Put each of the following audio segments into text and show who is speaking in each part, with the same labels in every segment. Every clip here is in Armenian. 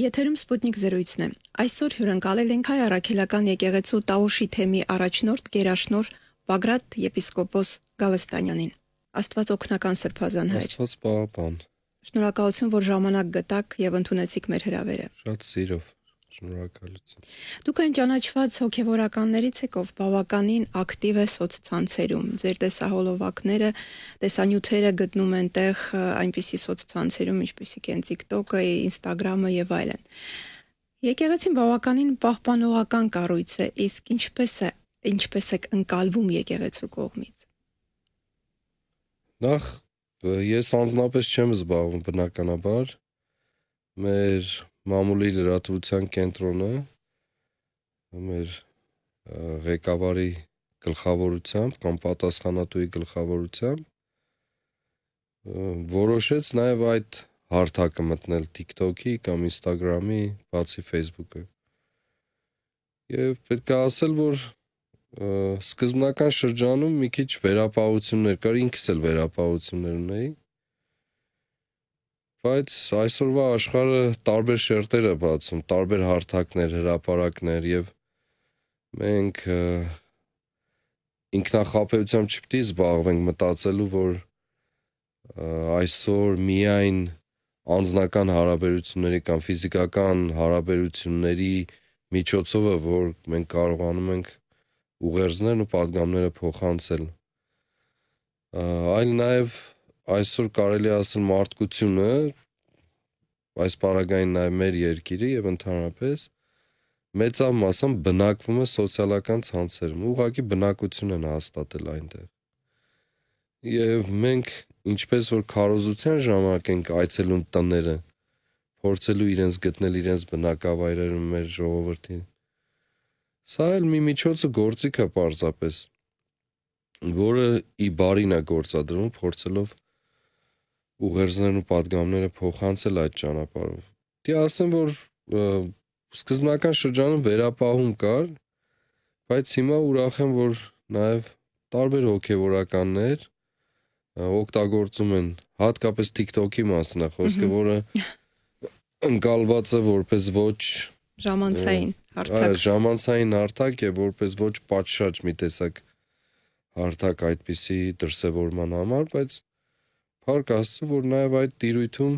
Speaker 1: Եթերում Սպուտնիկ զրույցն է։ Այսօր հյուրընկալել ենք հայ առաքելական եկեղեցու Տաուշի թեմի առաջնորդ գերաշնոր Բագրատ եպիսկոպոս Գալստանյանին։ Աստված օգնական սրբազան հայր։
Speaker 2: Աստված պահապան։
Speaker 1: Շնորհակալություն, որ ժամանակ գտաք եւ ընդունեցիք մեր հրավերը։
Speaker 2: Շատ սիրով։ Շնորհակալություն։
Speaker 1: Դուք այն ճանաչված հոգևորականներից եք, ով բավականին ակտիվ է սոցցանցերում։ Ձեր տեսահոլովակները, տեսանյութերը գտնում են տեղ այնպիսի սոցցանցերում, ինչպիսիք են TikTok-ը, Instagram-ը եւ այլն։ Եկեղեցին բավականին պահպանողական կառույց է, իսկ ինչպես է ինչպես եք ընկալվում եկեղեցու կողմից։
Speaker 2: Նախ ես անձնապես չեմ զբաղվում բնականաբար մեր մամուլի լրատվության կենտրոնը մեր ղեկավարի գլխավորությամբ կամ պատասխանատուի գլխավորությամբ որոշեց նաև այդ հարթակը մտնել TikTok-ի կամ Instagram-ի, բացի Facebook-ը։ Եվ պետք է ասել, որ սկզբնական շրջանում մի քիչ վերապահություններ կար, ինքս էլ վերապահություններ ունեի Բայց այսօրվա աշխարհը տարբեր շերտեր է բացում, տարբեր հարթակներ, հրաապարակներ եւ մենք ինքնախապեյությամբ չպետք է զբաղվենք մտածելու, որ այսօր միայն անձնական հարաբերությունների կամ ֆիզիկական հարաբերությունների միջոցով է, որ մենք կարողանում ենք ուղերձներն ու падգամները փոխանցել։ Այլ նաեւ այսօր կարելի ասել մարդկությունը այս պարագային նաև մեր երկիրը եւ ընդհանրապես մեծավ մասամբ բնակվում է սոցիալական ցանցերում, ուղղակի բնակություն են հաստատել այնտեղ։ Եվ մենք ինչպես որ քարոզության ժամանակ ենք այցելում տները, փորձելու իրենց գտնել իրենց բնակավայրերում մեր ժողովրդին։ Սա էլ մի միջոցը գործիք է պարզապես, որը ի բարին է գործադրվում փորձելով ուղերձներն ու падգամները փոխանցել այդ ճանապարհով։ Դի դե ասեմ, որ սկզբնական շրջանում վերապահում կար, բայց հիմա ուրախ եմ, որ նաև տարբեր հոգևորականներ օգտագործում են հատկապես TikTok-ի մասն է խոսքը, որը ընկալված է որպես ոչ
Speaker 1: ժամանցային հարթակ։ Այո,
Speaker 2: ժամանցային հարթակ է որպես ոչ պատշաճ մի տեսակ հարթակ այդպիսի դրսևորման համար, բայց Փառք Աստծո, որ նաև այդ տիրույթում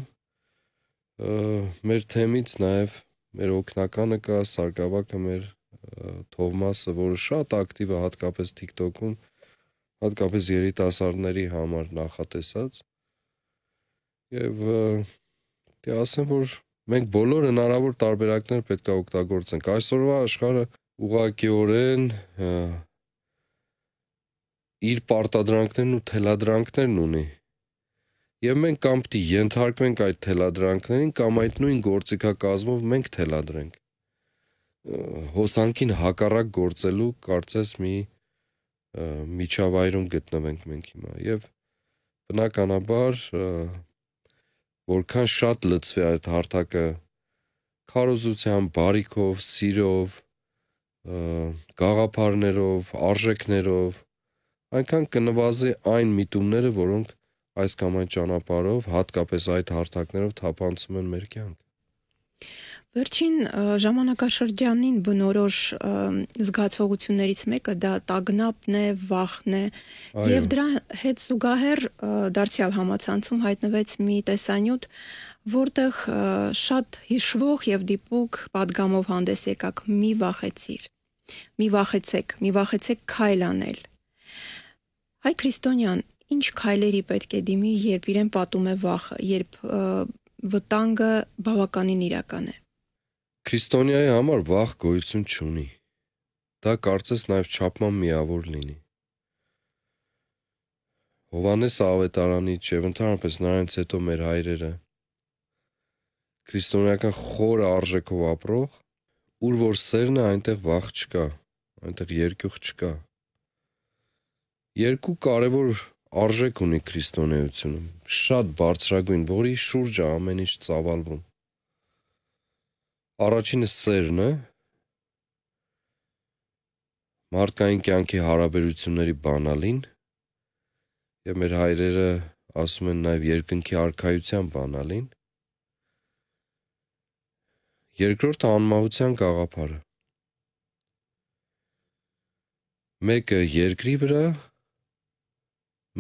Speaker 2: մեր թեմից նաև մեր օկնականը կա, սարգավակը մեր թովմասը, որը շատ ակտիվ է հատկապես TikTok-ում, հատկապես երիտասարդների համար նախատեսած։ Եվ դե ասեմ, որ մենք բոլոր հնարավոր տարբերակներ պետք է օգտագործենք։ Այսօրվա աշխարհը ուղղակիորեն իր պարտադրանքներն ու թելադրանքներն ունի եւ մենք կամ պիտի ենթարկվենք այդ թելադրանքներին կամ այդ նույն գործիքակազմով մենք թելադրենք հոսանքին հակառակ գործելու կարծես մի միջավայրում գտնվենք մենք հիմա եւ բնականաբար որքան շատ լծվի այդ հարթակը քարոզությամբ, բարիքով, սիրով, գաղափարներով, արժեքներով, այնքան կնվազի այն միտումները, որոնք այս կամ այն ճանապարով, հատկապես այդ հարթակներով թափանցում են մեր կյանք։
Speaker 1: Վերջին ժամանակաշրջանին բնորոշ զգացողություններից մեկը դա տագնապն է, վախն է, եւ դրա հետ զուգահեռ դարձյալ համացանցում հայտնվեց մի տեսանյութ, որտեղ շատ հիշվող եւ դիպուկ падգամով հանդես եկաք՝ մի վախեցիր։ Մի վախեցեք, մի վախեցեք քայլ անել։ Հայ քրիստոնյան, ինչ քայլերի պետք է դիմի, երբ իրեն պատում է վախը, երբ վտանգը բավականին իրական է։
Speaker 2: Քրիստոնյայի համար վախ գոյություն չունի։ Դա կարծես նաև ճապման միավոր լինի։ Հովանես Ավետարանից եւ ընդհանրապես նրանից հետո մեր հայրերը քրիստոնեական խոր արժեքով ապրող, ուր որ սերն է, այնտեղ վախ չկա, այնտեղ երկյուղ չկա։ Երկու կարևոր արժեք ունի քրիստոնեությունը, շատ բարձրագույն, որի շուրջ է ամեն ինչ ծավալվում։ Առաջինը սերն է, մարդկային կյանքի հարաբերությունների բանալին, եւ մեր հայրերը ասում են նաեւ երկնքի արքայության բանալին։ Երկրորդը անմահության գաղափարը։ Մեկը երկրի վրա,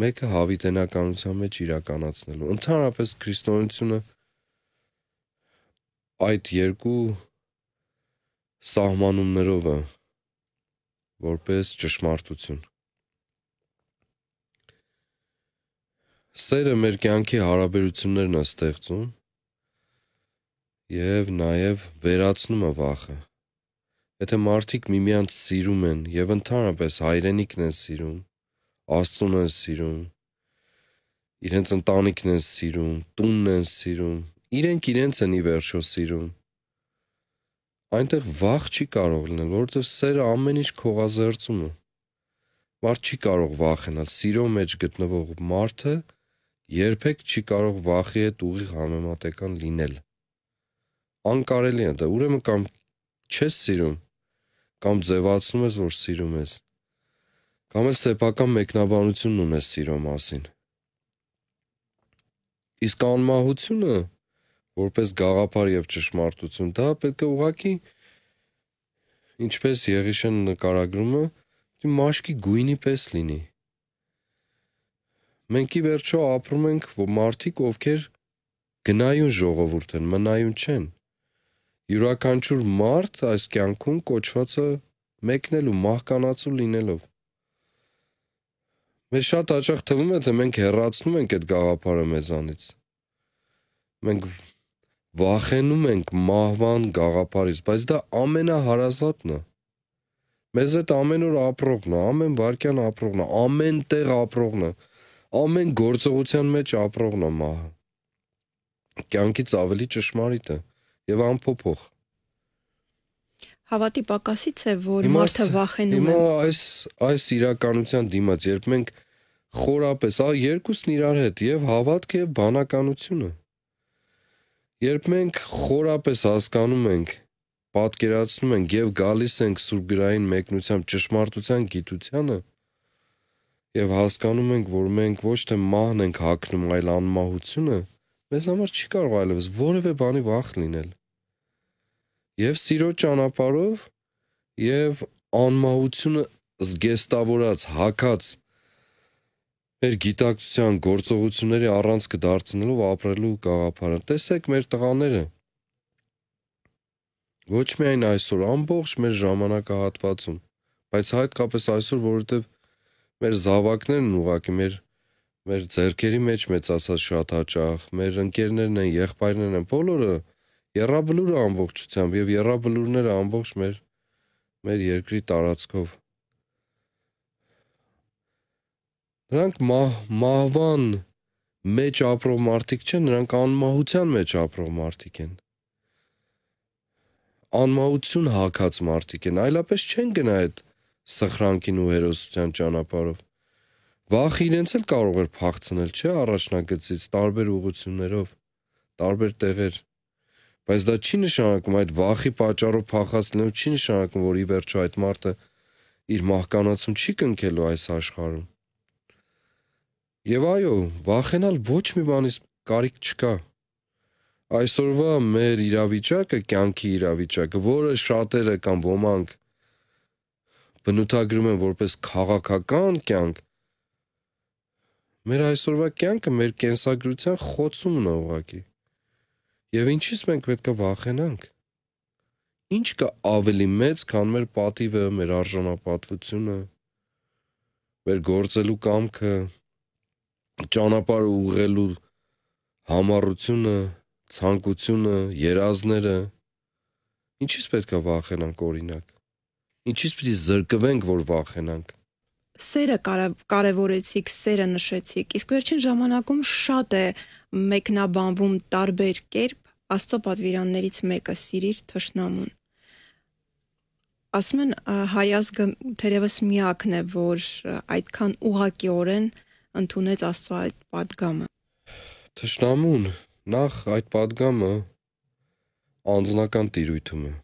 Speaker 2: մեկը հավիտենականության մեջ իրականացնելու։ Ընդհանրապես քրիստոնեությունը այդ երկու սահմանումներով է որպես ճշմարտություն։ Սերը մեր կյանքի հարաբերություններն է ստեղծում եւ նաեւ վերացնում է վախը։ Եթե մարդիկ միմյանց սիրում են եւ ընդհանրապես հայրենիքն են սիրում, Աստծուն են սիրում, իրենց ընտանիքն են սիրում, տունն են սիրում, իրենք իրենց են ի վերջո սիրում։ Այնտեղ վախ չի կարող լինել, որովհետև սերը ամեն ինչ քողազերծում է։ Մարդ չի կարող վախենալ, սիրո մեջ գտնվող մարդը երբեք չի կարող վախի հետ ուղիղ համեմատական լինել։ Անկարելի է դա, ուրեմն կամ չես սիրում, կամ ձևացնում ես, որ սիրում ես Կամ էլ սեփական մեկնաբանությունն ունես սիրո մասին։ Իսկ անմահությունը, որպես գաղափար եւ ճշմարտություն, դա պետք է ուղակի ինչպես Եղիշեն նկարագրումը, մաշկի գույնի պես լինի։ Մենք ի վերջո ապրում ենք որ մարդիկ, ովքեր գնայուն ժողովուրդ են, մնայուն չեն։ Յուրաքանչյուր մարդ այս կյանքում կոչված է մեկնել ու մահկանացու լինելով։ Մեզ շատ հաճախ թվում է, թե մենք հեռացնում ենք այդ գաղափարը մեզանից։ Մենք վախենում ենք մահվան գաղափարից, բայց դա ամենահարազատն է։ Մեզ այդ ամեն օր ապրողն է, ամեն վարքյան ապրողն է, ամեն տեղ ապրողն է, ամեն գործողության մեջ ապրողն է մահը։ Կյանքից ավելի ճշմարիտ է եւ անփոփոխ։
Speaker 1: Հավատի պակասից է, որ մարդը վախենում է։ Հիմա
Speaker 2: այս այս իրականության դիմաց, երբ մենք խորապես, ա երկուսն իրար հետ, եւ հավատքը եւ բանականությունը։ Երբ մենք խորապես հասկանում ենք, պատկերացնում ենք եւ գալիս ենք Սուրբ գրային մեկնությամբ ճշմարտության գիտությանը, եւ հասկանում ենք, որ մենք ոչ թե մահն ենք հակնում, այլ անմահությունը, մեզ համար չի կարող այլևս որևէ բանի վախ լինել եւ սիրո ճանապարով եւ անմահությունը զգեստավորած, հակած մեր գիտակցության գործողությունների առանց կդարձնելով ապրելու գաղափարը։ Տեսեք մեր տղաները ոչ միայն այսօր ամբողջ մեր ժամանակահատվածում, բայց հատկապես այսօր, որովհետեւ մեր զավակներն ուղակի մեր մեր зерքերի մեջ մեծացած շատ հաճախ, մեր ընկերներն են, եղբայրներն են, բոլորը են, Եռաբլուրը ամբողջությամբ եւ եռաբլուրները ամբողջ մեր մեր երկրի տարածքով նրանք մահ, մահվան մեջ ապրող մարդիկ չեն, նրանք անմահության մեջ ապրող մարդիկ են։ Անմահություն հակած մարդիկ են, այլապես չեն գնա այդ սխրանքին ու հերոսության ճանապարով։ Վախ իրենց էլ կարող էր փախցնել, չէ, առաջնագծից տարբեր ուղություններով, տարբեր տեղեր։ Բայց դա չի նշանակում այդ վախի պատճառով փախածնելու չի նշանակում, որ ի վերջո այդ մարդը իր մահկանացում չի կնքելու այս աշխարհում։ Եվ այո, վախենալ ոչ մի բանից կարիք չկա։ Այսօրվա մեր իրավիճակը, կյանքի իրավիճակը, որը շատերը կամ ոմանք բնութագրում են որպես քաղաքական կյանք, մեր այսօրվա կյանքը մեր կենսագրության խոցումն է ուղղակի։ Եվ ինչից մենք պետք է վախենանք։ Ինչ կա ավելի մեծ, քան մեր պատիվը, մեր արժանապատվությունը, մեր գործելու կամքը, ճանապարհ ուղղելու համառությունը, ցանկությունը, երազները։ Ինչից պետք է վախենանք օրինակ։ Ինչից պիտի զրկվենք, որ վախենանք
Speaker 1: սերը կարևորեցիք, սերը նշեցիք, իսկ վերջին ժամանակում շատ է մեկնաբանվում տարբեր կերպ Աստծո պատվիրաններից մեկը՝ սիրիր թշնամուն։ Ասում են հայազգը թերևս միակն է, որ այդքան ուղակիորեն ընդունեց Աստծո այդ падգամը։
Speaker 2: Թշնամուն նախ այդ падգամը անձնական տիրույթում է,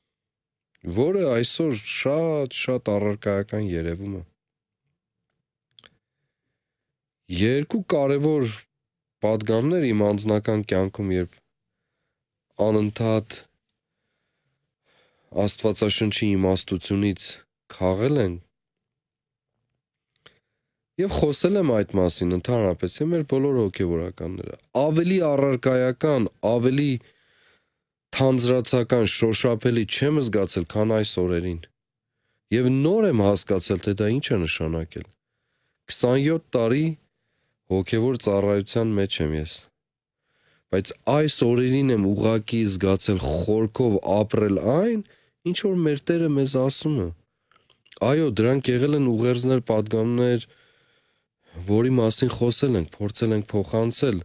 Speaker 2: որը այսօր շատ-շատ առարկայական երևում է։ Երկու կարևոր падգամներ իմ անձնական կյանքում, երբ անընդհատ Աստվածաշնչի իմաստությունից քաղել են եւ խոսել եմ այդ մասին ընդհանրապես եւ մեր բոլոր հոգեվորականները ավելի առարկայական, ավելի թանձրացական, շոշափելի չեմ զգացել, քան այս օրերին։ Եվ նոր եմ հասկացել, թե դա ինչ է նշանակել։ 27 տարի հոգևոր ծառայության մեջ եմ ես բայց այս օրերին եմ ուղակի զգացել խորքով ապրել այն, ինչ որ մեր Տերը մեզ ասում է։ Այո, դրանք եղել են ուղերձներ, падգամներ, որի մասին խոսել ենք, փորձել ենք փոխանցել,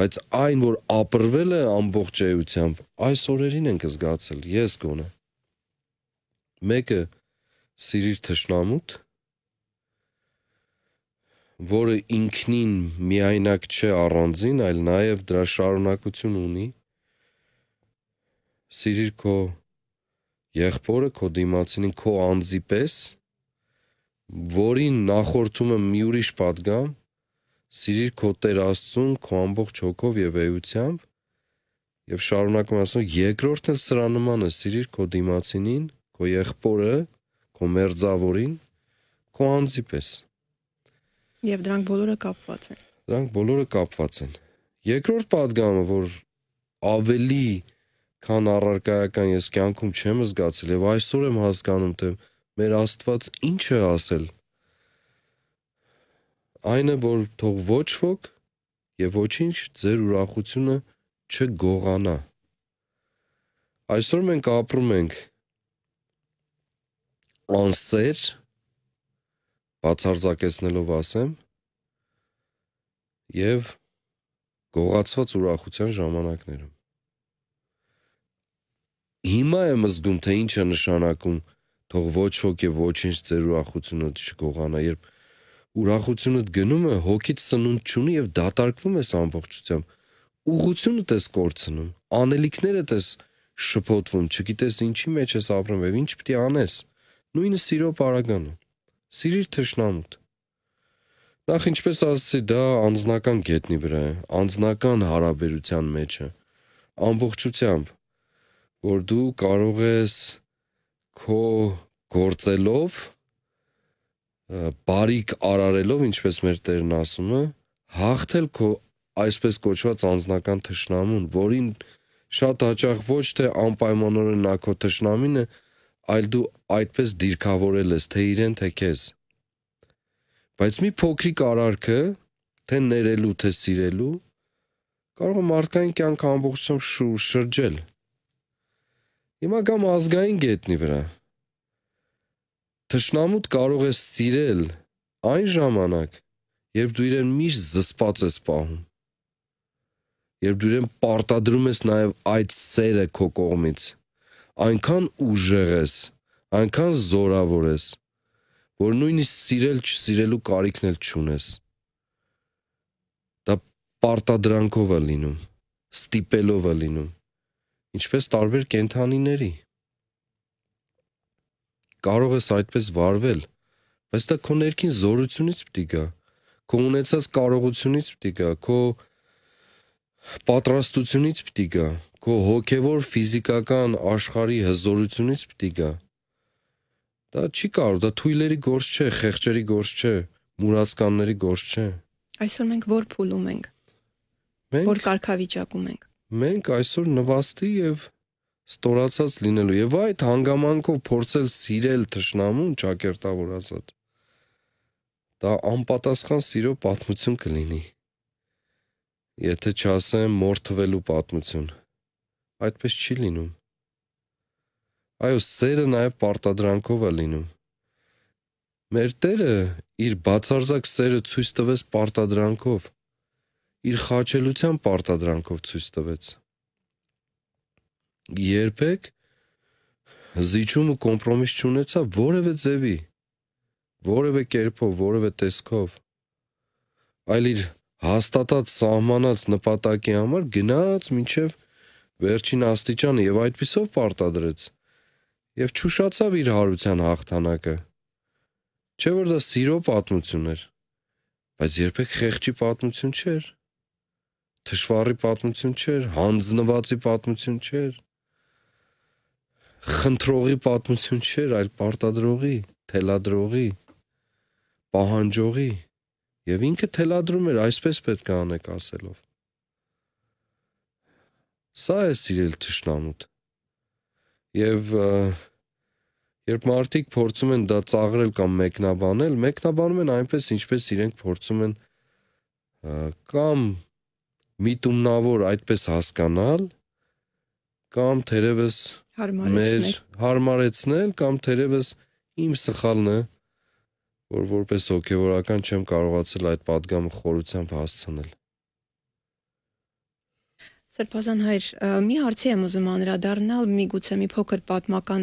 Speaker 2: բայց այն, որ ապրվել է ամբողջ էությամբ, այս օրերին ենք զգացել, ես գոնե։ Մեկը սիրիր թշնամուտ, որը ինքնին միայնակ չէ առանձին, այլ նաև դրա շարունակություն ունի։ Սիրիր քո եղբորը, քո դիմացինին, քո անձի պես, որին նախորդում է մի ուրիշ падգամ, սիրիր քո Տեր Աստծուն, քո ամբողջ հոգով եւ էությամբ, եւ շարունակում ասում երկրորդն էլ սրա նման է, սիրիր քո դիմացինին, քո եղբորը, քո մերձավորին, քո անձի պես։
Speaker 1: Եվ դրանք բոլորը կապված են։
Speaker 2: Դրանք բոլորը կապված են։ Երկրորդ падգամը, որ ավելի քան առարկայական ես կյանքում չեմ զգացել եւ այսօր եմ հասկանում, թե մեր Աստված ինչ է ասել։ Այնը, որ թող ոչ ոք եւ ոչինչ ձեր ուրախությունը չգողանա։ Այսօր մենք ապրում ենք անսեր բացարձակեցնելով ասեմ եւ գողացված ուրախության ժամանակներում հիմա եմ զգում թե ինչ է նշանակում թող ոչ ոք եւ ոչինչ ծեր ուրախությունը չգողանա երբ ուրախությունը գնում է հոգիդ սնունդ չունի եւ դատարկվում ես ամբողջությամբ ուղությունը տես կորցնում անելիքները տես շփոթվում չգիտես ինչի մեջ ես ապրում եւ ինչ պիտի անես նույնը սիրո պարագանը Սիրիր թշնամուդ։ Նախ ինչպես ասացի, դա անձնական գետնի վրա է, անձնական հարաբերության մեջ է, ամբողջությամբ, որ դու կարող ես քո գործելով բարիք արարելով, ինչպես մեր Տերն ասում է, հաղթել քո այսպես կոչված անձնական թշնամուն, որին շատ հաճախ ոչ թե անպայմանորեն նա քո թշնամին է, թշնամին է այլ դու այդպես դիրքավորել ես թե իրեն, թե քեզ։ Բայց մի փոքրիկ արարքը, թե ներելու, թե սիրելու, կարող է մարդկային կյանք ամբողջությամբ շուր շրջել։ Հիմա կամ ազգային գետնի վրա։ Թշնամուտ կարող է սիրել այն ժամանակ, երբ դու իրեն միշտ զսպած ես պահում։ Երբ դու իրեն պարտադրում ես նաև այդ սերը քո կողմից այնքան ուժեղ ես, այնքան զորավոր ես, որ նույնիսկ սիրել չսիրելու կարիքն էլ չունես։ Դա պարտադրանքով է լինում, ստիպելով է լինում, ինչպես տարբեր կենթանիների։ Կարող ես այդպես վարվել, բայց դա քո ներքին զորությունից պիտի գա, քո ունեցած կարողությունից պիտի գա, քո պատրաստությունից պիտի գա։ կո քո հոգևոր ֆիզիկական աշխարհի հզորությունից պիտի գա։ Դա չի կարող, դա թույլերի գործ չէ, խեղճերի գործ չէ, մուրացկանների գործ չէ։
Speaker 1: Այսօր մենք որ փուլում ենք։
Speaker 2: Մենք որ կարգավիճակում ենք։ Մենք այսօր նվաստի եւ ստորացած լինելու եւ այդ հանգամանքով փորձել սիրել ճշնամուն ճակերտավոր ասած։ Դա անպատասխան սիրո պատմություն կլինի։ Եթե չասեմ մորթվելու պատմություն այդպես չի լինում։ Այո, սերը նաև պարտադրանքով է լինում։ Մեր Տերը իր բացարձակ սերը ցույց տվեց պարտադրանքով։ Իր խաչելության պարտադրանքով ցույց տվեց։ Երբեք զիջումը կոմպրոմիս չունեցավ որևէ ձևի, որևէ կերպով, որևէ տեսքով, այլ իր հաստատած սահմանած նպատակի համար գնաց մինչև վերջին աստիճանը եւ այդպիսով պարտադրեց եւ ճուշացավ իր հարության հաղթանակը։ Չէ որ դա սիրո պատմություն էր, բայց երբեք խեղճի պատմություն չէր։ Թշվառի պատմություն չէր, հանձնվածի պատմություն չէր։ Խնդրողի պատմություն չէր, այլ պարտադրողի, թելադրողի, պահանջողի։ Եվ ինքը թելադրում էր, այսպես պետք է անեք ասելով։ Սա է սիրել թշնամուտ։ Եվ երբ մարդիկ փորձում են դա ծաղրել կամ մեկնաբանել, մեկնաբանում են այնպես, ինչպես իրենք փորձում են կամ միտումնավոր այդպես հասկանալ, կամ թերևս
Speaker 1: մեր
Speaker 2: հարմարեցնել կամ թերևս իմ սխալն է, որ որպես հոգևորական չեմ կարողացել այդ падգամը խորությամբ հասցնել։
Speaker 1: Սրբազան հայր, մի հարցի եմ ուզում անդրադառնալ, միգուցե մի փոքր պատմական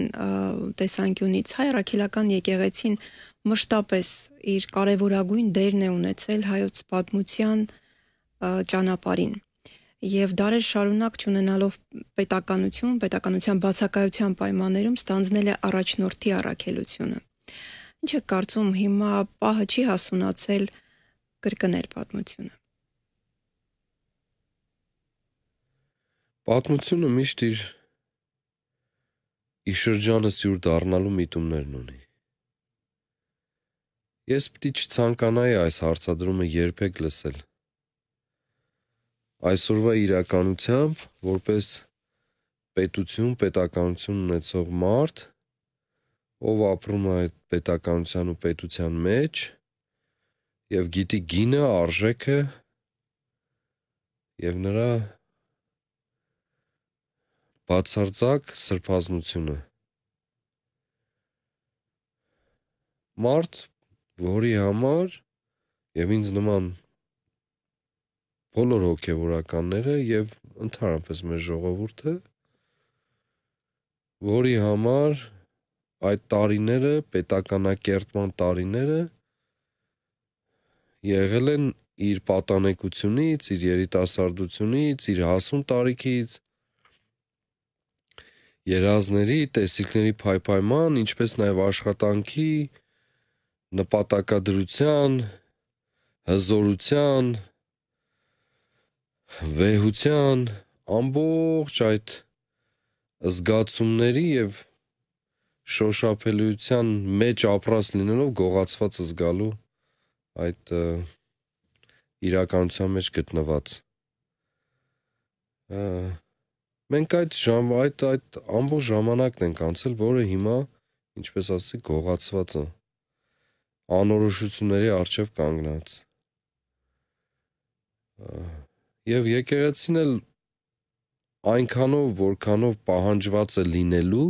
Speaker 1: տեսանկյունից։ Հայ առաքելական եկեղեցին մշտապես իր կարևորագույն դերն է ունեցել հայոց պատմության ճանապարհին։ Եվ դարեր շարունակ ճանանալով պետականություն, պետականության բացակայության պայմաններում ստանձնել է առաջնորդի առաքելությունը։ Ինչ է կարծում, հիմա պահը չի հասունացել կրկնել պատմությունը։
Speaker 2: Պատմությունը միշտ իր իր շրջանը սյուր դառնալու միտումներն ունի։ Ես պիտի չցանկանայի այս հարցադրումը երբեք լսել։ Այսօրվա իրականությամբ որպես պետություն, պետականություն ունեցող մարդ, ով ապրում է այդ պետականության ու պետության մեջ, եւ գիտի գինը, արժեքը եւ նրա Բացարձակ սրբազնությունը։ Մարդ, որի համար եւ ինձ նման բոլոր հոգեվորականները եւ ընդհանրապես մեր ժողովուրդը, որի համար այդ տարիները, պետականակերտման տարիները եղել են իր պատանեկությունից, իր երիտասարդությունից, իր հասուն տարիքից երազների, տեսիլքների փայփայման, ինչպես նաև աշխատանքի, նպատակադրության, հզորության, վեհության, ամբողջ այդ զգացումների եւ շոշափելիության մեջ ապրած լինելով գողացված զգալու այդ իրականության մեջ գտնված։ Ա, մենք այդ ժամ այդ այդ ամբողջ ժամանակն ենք անցել, որը հիմա, ինչպես ասեցի, գողացված է անորոշությունների արժև կանգնած։ Եվ եկեղեցին էլ այնքանով, որքանով պահանջված է լինելու,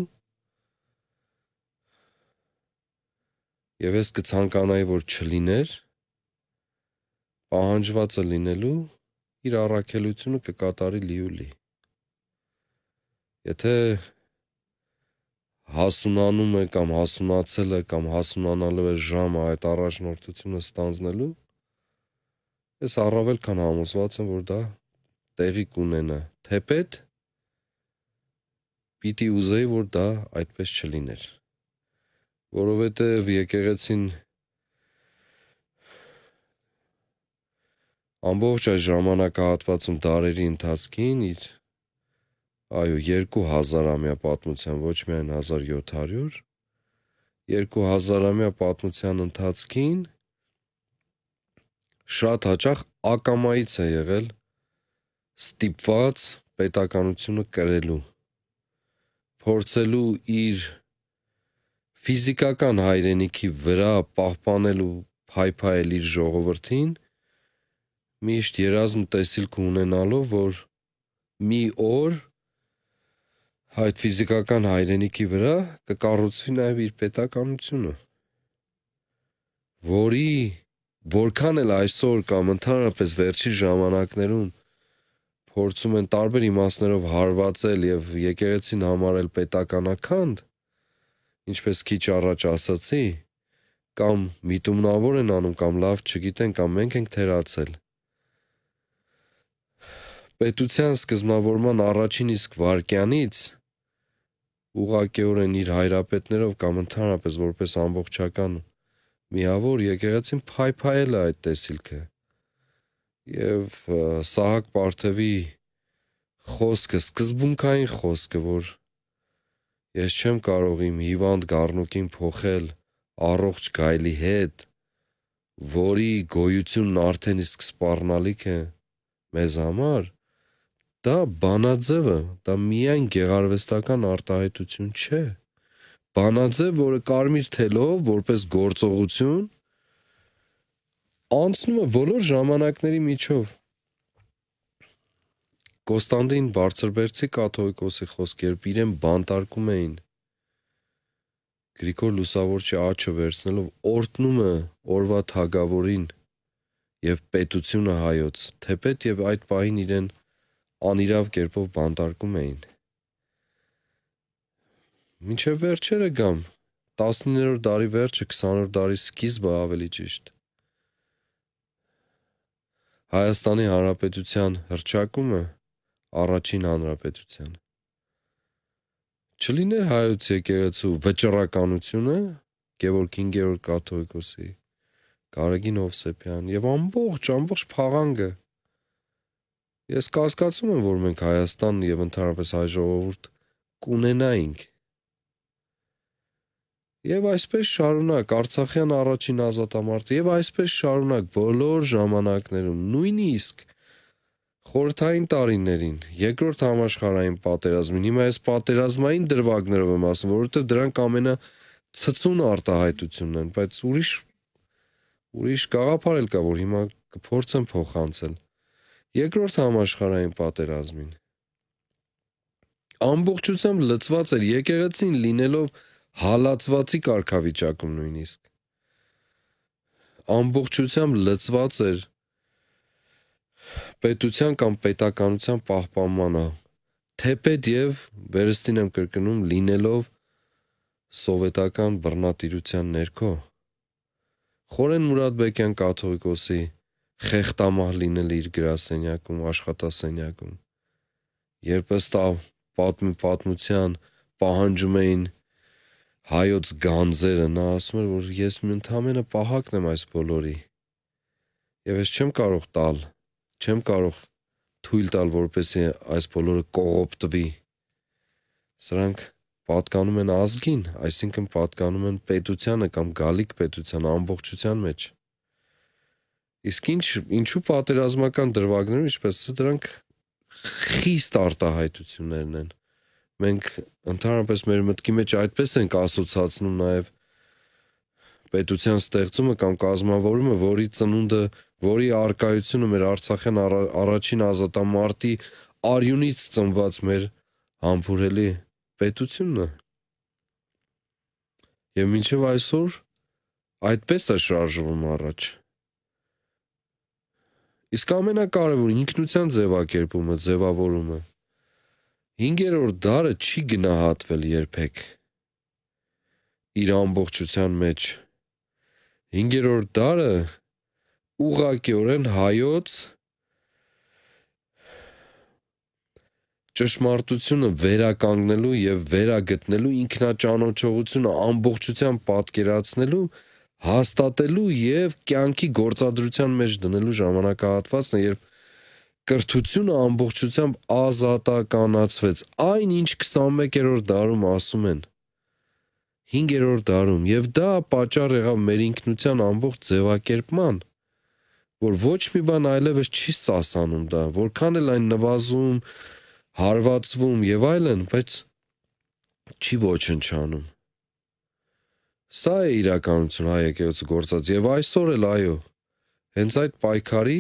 Speaker 2: Եվ ես կցանկանայի, որ չլիներ, պահանջված է լինելու, իր առաքելությունը կկատարի լիուլի։ լի. Եթե հասունանում է կամ հասունացել է կամ հասունանալու է ժամը այդ առաջնորդությունը ստանձնելու ես առավել քան համոզված եմ որ դա տեղի կունենա թեպետ պիտի ուզեի որ դա այդպես չլիներ որովհետև եկեղեցին ամբողջ այս ժամանակահատվածում դարերի ընթացքին իր Այո, 2000-ամյա պատմության ոչ միայն 1700, 2000-ամյա պատմության ընթացքին շատ հաճախ ակամայից է եղել ստիպված պետականությունը կրելու փորձելու իր ֆիզիկական հայրենիքի վրա պահպանել ու փայփայել իր ժողովրդին միշտ երազմ տեսիլք ունենալով որ մի օր այդ ֆիզիկական հայրենիքի վրա կկառուցվի նաև իր պետականությունը, որի որքան էլ այսօր կամ ընդհանրապես վերջի ժամանակներում փորձում են տարբեր իմաստներով հարվածել եւ եկեղեցին համարել պետականականդ, ինչպես քիչ առաջ ասացի, կամ միտումնավոր են անում կամ լավ չգիտեն կամ մենք ենք թերացել։ Պետության սկզբնավորման առաջին իսկ վարքյանից ուղղակիորեն իր հայրապետներով կամ ընդհանրապես որպես ամբողջական միավոր եկեղեցին փայփայել է այդ տեսիլքը։ Եվ Սահակ Պարթևի խոսքը, սկզբունքային խոսքը, որ ես չեմ կարող իմ հիվանդ գառնուկին փոխել առողջ գայլի հետ, որի գոյությունն արդեն իսկ սպառնալիք է մեզ համար, դա բանաձևը, դա միայն գեղարվեստական արտահայտություն չէ։ Բանաձև, որը կարմիր թելով որպես գործողություն անցնում է բոլոր ժամանակների միջով։ Կոստանդին Բարձրբերցի կաթողիկոսի խոսքերով իրեն բանտարկում էին։ Գրիգոր Լուսավորչի աչը վերցնելով օրտնում է օրվա թագավորին եւ պետությունը հայոց, թեպետ եւ այդ պահին իրեն անիրավ կերպով բանտարկում էին։ Մինչև վերջերը գամ, 19-րդ դարի վերջը 20-րդ դարի սկիզբը ավելի ճիշտ։ Հայաստանի Հանրապետության հրճակումը առաջին հանրապետության։ Չլիներ հայոց եկեղեցու վճռականությունը Գևորգ 5-րդ կաթողիկոսի Գարեգին Հովսեփյան եւ ամբողջ ամբողջ փաղանգը Ես կասկածում եմ, որ մենք Հայաստան եւ ընդհանրապես հայ ժողովուրդ կունենայինք։ Եվ այսպես շարունակ Արցախյան առաջին ազատամարտը եւ այսպես շարունակ բոլոր ժամանակներում նույնիսկ խորթային տարիներին երկրորդ համաշխարհային պատերազմին հիմա այս պատերազմային դրվագներով եմ ասում, որովհետեւ դրանք ամենա ցցուն արտահայտությունն են, բայց ուրիշ ուրիշ գաղափար էլ կա, որ հիմա կփորձեմ փոխանցել։ Երկրորդ համաշխարհային պատերազմին։ Ամբողջությամբ լծված էր եկեղեցին լինելով հալածվածի կարգավիճակում նույնիսկ։ Ամբողջությամբ լծված էր պետության կամ պետականության պահպանմանը թեպետ եւ վերստին եմ կրկնում լինելով սովետական բռնատիրության ներքո Խորեն Մուրադբեկյան կաթողիկոսի խեղտամահ լինել իր գրասենյակում, աշխատասենյակում։ Երբ ըստ պատմ պատմության պահանջում էին հայոց գանձերը, նա ասում էր, որ ես ընդամենը պահակն եմ այս բոլորի։ Եվ ես չեմ կարող տալ, չեմ կարող թույլ տալ, որպեսզի այս բոլորը կողոպտվի։ Սրանք պատկանում են ազգին, այսինքն պատկանում են պետությանը կամ գալիք պետության ամբողջության մեջ։ Իսկ ինչ ինչու պատերազմական դրվագներում ինչպես է դրանք խիստ արտահայտություններն են։ Մենք ընդհանրապես մեր մտքի մեջ այդպես ենք ասոցացնում նաև պետության ստեղծումը կամ կազմավորումը, որի ծնունդը, որի արկայությունը մեր Արցախյան առ, առաջին ազատամարտի արյունից ծնված մեր համբուրելի պետությունն է։ Եվ մինչև այսօր այդպես է շարժվում առաջ։ Իսկ ամենակարևորը ինքնության ձևակերպումը, ձևավորումը։ 5-րդ դարը չի գնահատվել երբեք իր ամբողջության մեջ։ 5-րդ դարը ուղղակիորեն հայոց ճշմարտությունը վերականգնելու եւ վերագտնելու ինքնաճանաչողությունը ամբողջությամբ պատկերացնելու հաստատելու եւ կյանքի գործադրության մեջ դնելու ժամանակահատվածն է, երբ կրթությունը ամբողջությամբ ազատականացվեց։ Այն ինչ 21-րդ դարում ասում են 5-րդ դարում եւ դա պատճառ եղավ մեր ինքնության ամբողջ ձևակերպման, որ ոչ մի բան այլևս չի սասանում դա, որքան էլ այն նվազում, հարվածվում եւ այլն, բայց չի ոչնչանում։ Սա է իրականություն հայ եկեղեցու գործած եւ այսօր էլ այո։ Հենց այդ պայքարի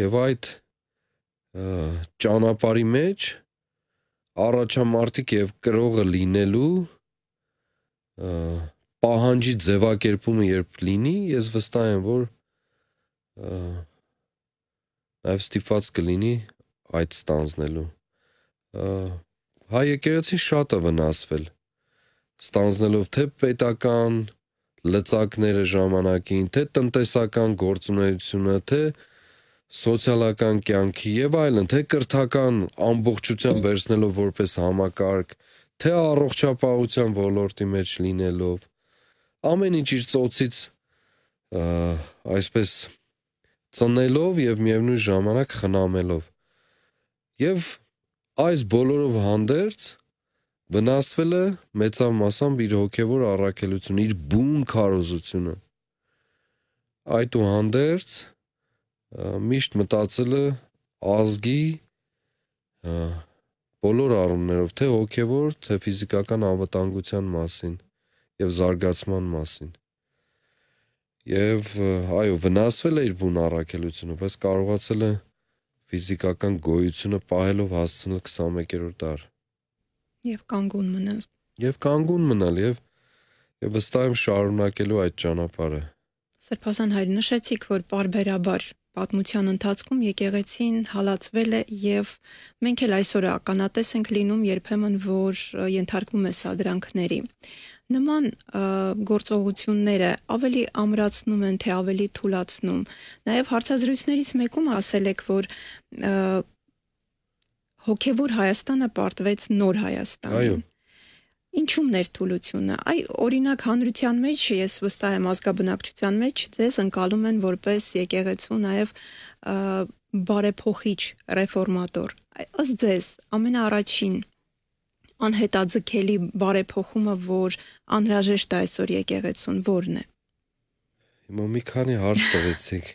Speaker 2: եւ այդ ճանապարհի մեջ առաջամարտիկ եւ կրողը լինելու պահանջի ձևակերպումը երբ լինի, ես վստահ եմ, որ նաեւ ստիփած կլինի այդ ստանձնելու։ Հայ եկեղեցին շատ է վնասվել։ Ա, ստանձնելով թե պետական լծակները ժամանակին, թե տնտեսական գործունեությունը, թե սոցիալական կյանքի եւ այլն, թե կրթական ամբողջությամբ վերցնելով որպես համակարգ, թե առողջապահության ոլորտի մեջ լինելով, ամեն ինչ իր ծոցից այսպես ծնելով եւ միևնույն ժամանակ խնամելով։ Եվ այս բոլորով հանդերձ վնասվել է մեծավ մասամբ իր հոգևոր առաքելությունը, իր բուն քարոզությունը։ Այդուհանդերձ միշտ մտածել է ազգի բոլոր առումներով, թե հոգևոր, թե ֆիզիկական անվտանգության մասին եւ զարգացման մասին։ Եվ այո, վնասվել է իր բուն առաքելությունը, բայց կարողացել է ֆիզիկական գոյությունը պահելով հասցնել 21-րդ դար։
Speaker 1: Եվ կանգուն մնալ։
Speaker 2: Եվ կանգուն մնալ եւ եւ վստահ եմ շարունակելու այդ ճանապարհը։
Speaker 1: Սրբազան հայր նշեցիք, որ բարբերաբար պատմության ընթացքում եկեղեցին հալածվել է եւ մենք էլ այսօր ականատես ենք լինում երբեմն որ ենթարկվում է սա դրանքների նման գործողությունները ավելի ամրացնում են թե ավելի թուլացնում նաեւ հարցազրույցներից մեկում ասել եք որ հոգևոր Հայաստանը պարտվեց նոր Հայաստանին։ Այո։ Ինչումն էր թուլությունը։ Այ օրինակ հանրության մեջ ես վստահ եմ ազգաբնակչության մեջ ձեզ ընկալում են որպես եկեղեցու նաև բարեփոխիչ ռեֆորմատոր։ Ըստ ձեզ ամենաառաջին անհետաձգելի բարեփոխումը, որ անհրաժեշտ է այսօր եկեղեցուն, ո՞րն է։
Speaker 2: Հիմա մի քանի հարց տվեցիք։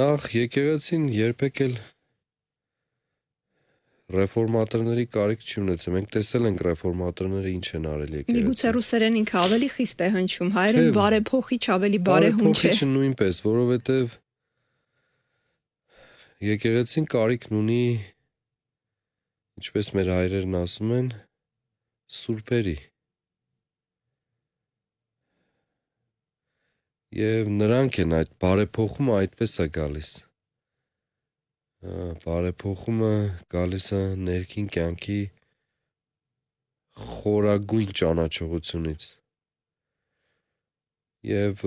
Speaker 2: Նախ եկեղեցին երբեք էլ եր ռեֆորմատորների կարիք չի ունեցել։ Մենք տեսել ենք ռեֆորմատորները ինչ են արել եկեղեցին։
Speaker 1: Միգուցե ռուսերեն ինքը ավելի խիստ է հնչում, հայերեն բարեփոխիչ ավելի բարեհուն չէ։ Բարեփոխիչը
Speaker 2: նույնպես, որովհետև եկեղեցին կարիքն ունի ինչպես մեր հայրերն ասում են սուրբերի եւ նրանք են այդ բարեփոխումը այդպես է գալիս բարեփոխումը գալիս է ներքին կյանքի խորագույն ճանաչողությունից եւ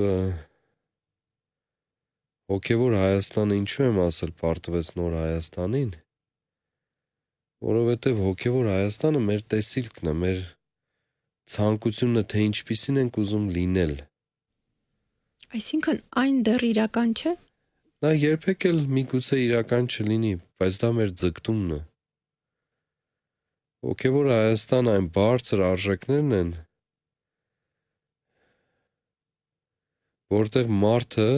Speaker 2: հոգեվոր Հայաստանը ինչու եմ ասել պարտվեց նոր Հայաստանին որովհետեւ հոգեվոր Հայաստանը մեր տեսիլքն է մեր ցանկությունը թե ինչպիսին ենք ուզում լինել
Speaker 1: այսինքն այն դեռ իրական չէ
Speaker 2: Նա երբեք էլ միգուցե իրական չլինի, բայց դա մեր ձգտումն է։ Ոգևոր Հայաստան այն բարձր արժեքներն են, որտեղ մարդը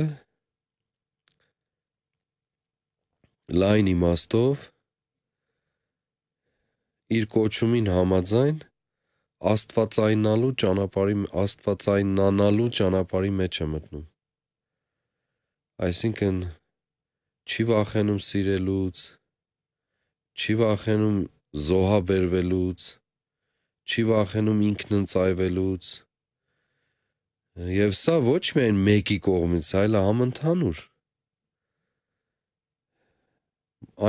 Speaker 2: լայն իմաստով իր կոչումին համաձայն աստվածայնալու ճանապարհի աստվածայնանալու ճանապարհի մեջ է մտնում։ Այսինքն չի վախենում սիրելուց, չի վախենում զոհաբերվելուց, չի վախենում ինքնընծայվելուց։ Եվ սա ոչ միայն մեկի կողմից, այլ համընդհանուր։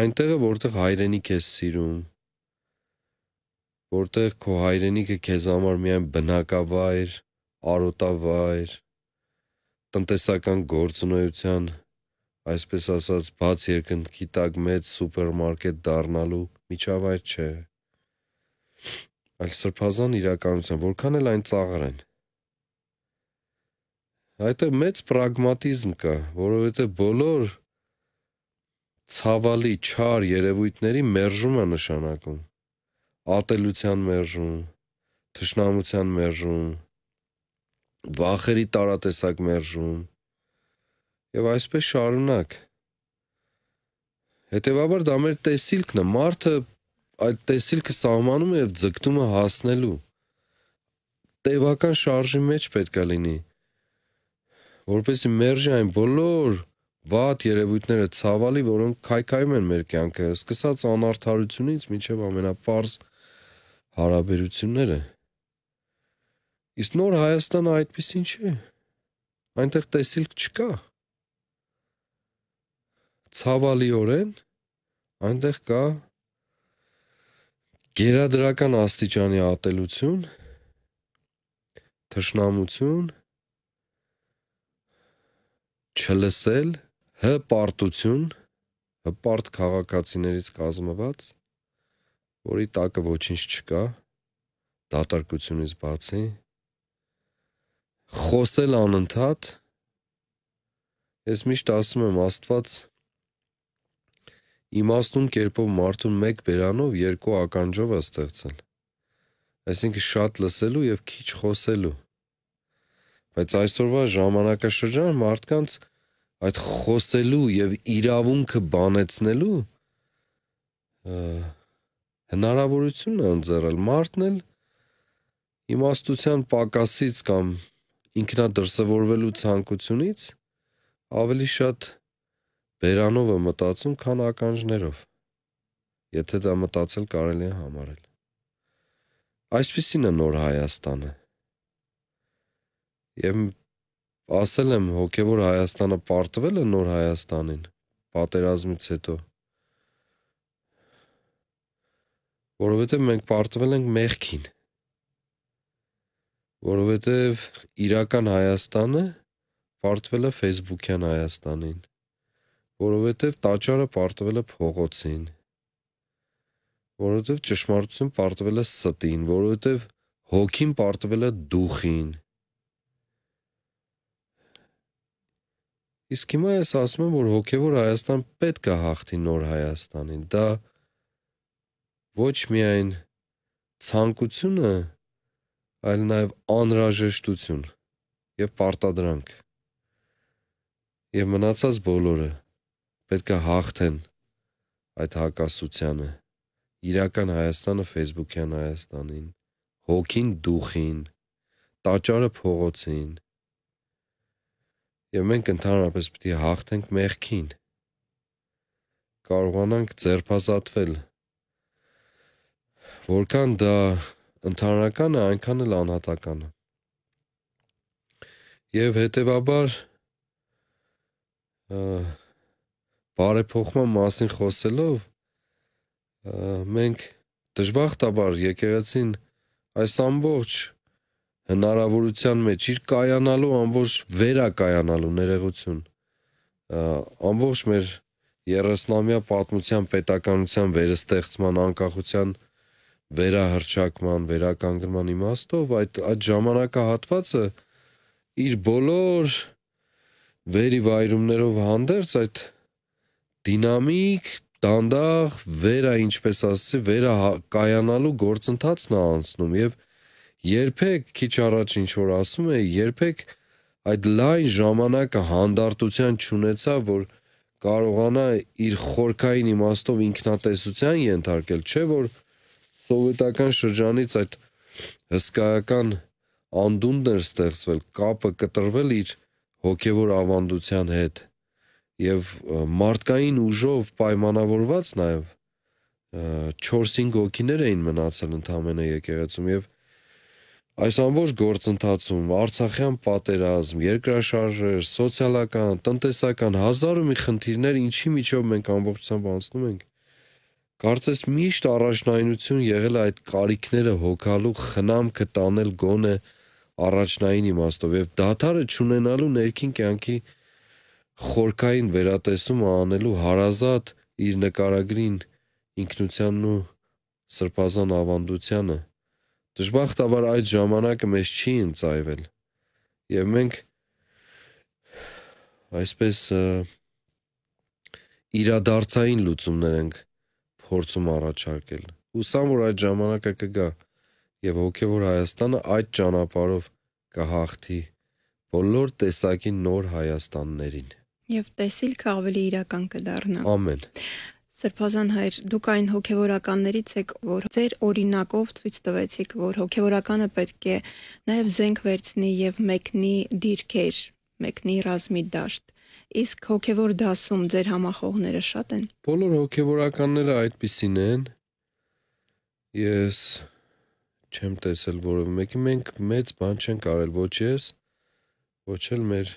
Speaker 2: Այնտեղը, որտեղ հայրենիք ես սիրում, որտեղ քո հայրենիքը քեզ համար միայն բնակավայր, արոտավայր, տնտեսական գործունեության, այսպես ասած, բաց երկնքի տակ մեծ սուպերմարկետ դառնալու միջավայր չէ։ Այլ սրբազան իրականության, որքան էլ այն ծաղրեն։ Այդտեղ մեծ պրագմատիզմ կա, որովհետև բոլոր ցավալի չար երևույթների մերժումը նշանակում ատելության մերժում, թշնամության մերժում, վախերի տարատեսակ մերժում եւ այսպես շարունակ։ Հետևաբար դա մեր տեսիլքն է, մարդը այդ տեսիլքը սահմանում է եւ ձգտում է հասնելու։ Տևական շարժի մեջ պետք է լինի, որպեսզի մերժի այն բոլոր վատ երևույթները ցավալի, որոնք քայքայում են մեր կյանքը, սկսած անարթարությունից մինչև ամենապարզ հարաբերությունները։ Իսկ նոր Հայաստանը այդպեսին չէ։ Այնտեղ տեսիլք չկա։ Ցավալիորեն այնտեղ կա գերադրական աստիճանի ատելություն, թշնամություն, չլսել, հպարտություն, հպարտ քաղաքացիներից կազմված, որի տակը ոչինչ չկա, դատարկությունից բացի խոսել անընդհատ ես միշտ ասում եմ Աստված իմաստուն կերպով մարդուն մեկ բերանով երկու ականջով է ստեղծել այսինքն շատ լսելու եւ քիչ խոսելու բայց այսօրվա ժամանակաշրջան մարդկանց այդ խոսելու եւ իրավունքը բանեցնելու հնարավորություն է ընձեռել մարդն էլ իմաստության պակասից կամ ինքնադրսևորվելու ցանկությունից ավելի շատ բերանով է մտածում, քան ականջներով։ Եթե դա մտածել կարելի է համարել։ Այսպեսին է նոր Հայաստանը։ Եմ ասել եմ հոգևոր Հայաստանը պարտվել է նոր Հայաստանին պատերազմից հետո որովհետև մենք պարտվել ենք մեղքին որովհետև իրական Հայաստանը պարտվել է Facebook-յան Հայաստանին, որովհետև տաճարը պարտվել է փողոցին, որովհետև ճշմարտություն պարտվել է ստին, որովհետև հոգին պարտվել է դուխին։ Իսկ հիմա ես ասում եմ, որ հոգևոր Հայաստան պետք է հաղթի նոր Հայաստանին։ Դա ոչ միայն ցանկությունը այլ նաև անհրաժեշտություն եւ պարտադրանք։ Եվ մնացած բոլորը պետք է հաղթեն այդ հակասությանը։ Իրական Հայաստանը Facebook-յան Հայաստանին, հոգին դուխին, տաճարը փողոցին։ Եվ մենք ընդհանրապես պետք է հաղթենք մեղքին։ Կարողանանք ձերբազատվել։ Որքան դա Ընթարանականը այնքան էլ անհատականը։ Եվ հետևաբար բարեփոխման մասին խոսելով մենք դժբախտաբար եկեղեցին այս ամբողջ հնարավորության մեջ իր կայանալու ամբողջ վերակայանալու ներեղություն ամբողջ մեր 30-ամյա պատմության պետականության վերստեղծման անկախության վերահրճակման, վերականգնման իմաստով այդ այդ ժամանակահատվածը իր բոլոր վերիվայրումներով հանդերձ այդ դինամիկ, դանդաղ վերա ինչպես ասեցի, վերա հա, կայանալու գործընթացն է անցնում եւ երբեք քիչ առաջ ինչ որ ասում է, երբեք այդ լայն ժամանակը հանդարտության չունեցա, որ կարողանա իր խորքային իմաստով ինքնատեսության ենթարկել, չէ՞ որ սովետական շրջանից այդ հսկայական անդունդներ ստեղծվել, կապը կտրվել իր հոգևոր ավանդության հետ եւ մարդկային ուժով պայմանավորված նաեւ 4-5 հոգիներ էին մնացել ընդամենը եկեղեցում եւ այս ամբողջ գործընթացում Արցախյան պատերազմ, երկրաշարժեր, սոցիալական, տնտեսական հազար ու մի խնդիրներ, ինչի միջով մենք ամբողջությամբ անցնում ենք Կարծես միշտ առաջնայնություն եղել այդ կարիքները հոգալու խնամքը տանել գոնե առաջնային իմաստով եւ դաթարը ճանենալու ներքին կյանքի խորքային վերատեսումը անելու հարազատ իր նկարագրին ինքնությանն ու սրբազան ավանդությանը դժբախտաբար այդ ժամանակը մեզ չի ընծայվել եւ մենք այսպես իրադարձային լուծումներ ենք փորձում առաջարկել։ Հուսամ, որ այդ ժամանակը կգա, եւ հոգեվոր Հայաստանը այդ ճանապարով կհաղթի բոլոր տեսակի նոր Հայաստաններին։
Speaker 1: Եվ տեսիլքը ավելի իրական կդառնա։ Ամեն։ Սրբազան հայր, դուք այն հոգևորականներից եք, որ ձեր օրինակով ցույց տվեցիք, որ հոգևորականը պետք է նաև զենք վերցնի եւ մեկնի դիրքեր, մեկնի ռազմի դաշտ։ Իսկ հոգևոր դասում ձեր համախոհները շատ են։
Speaker 2: Բոլոր հոգևորականները այդպիսին են։ Ես չեմ տեսել որևէ մեկի, մենք մեծ բան չենք արել, ոչ ես, ոչ էլ մեր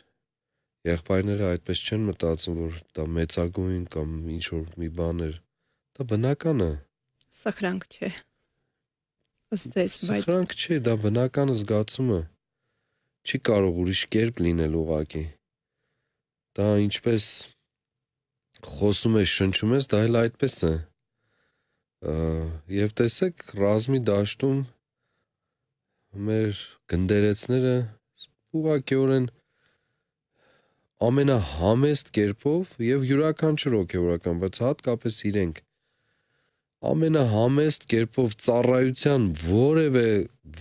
Speaker 2: եղբայրները այդպես չեն մտածում, որ դա մեծագույն կամ ինչ որ մի բան է։ Դա բնական է։
Speaker 1: Սխրանք չէ։ Ըստ ես,
Speaker 2: բայց Սխրանք չէ, դա բնական զգացում է։ Չի կարող ուրիշ կերպ լինել ուղակի։ Դա ինչպես խոսում ես, շնչում ես, դա էլ այդպես է։ Եվ տեսեք, ռազմի դաշտում մեր գնդերեցները ուղղակիորեն ամենահամեստ կերպով եւ յուրաքանչյուր ոգևորական, բայց հատկապես իրենք ամենահամեստ կերպով ծառայության որևէ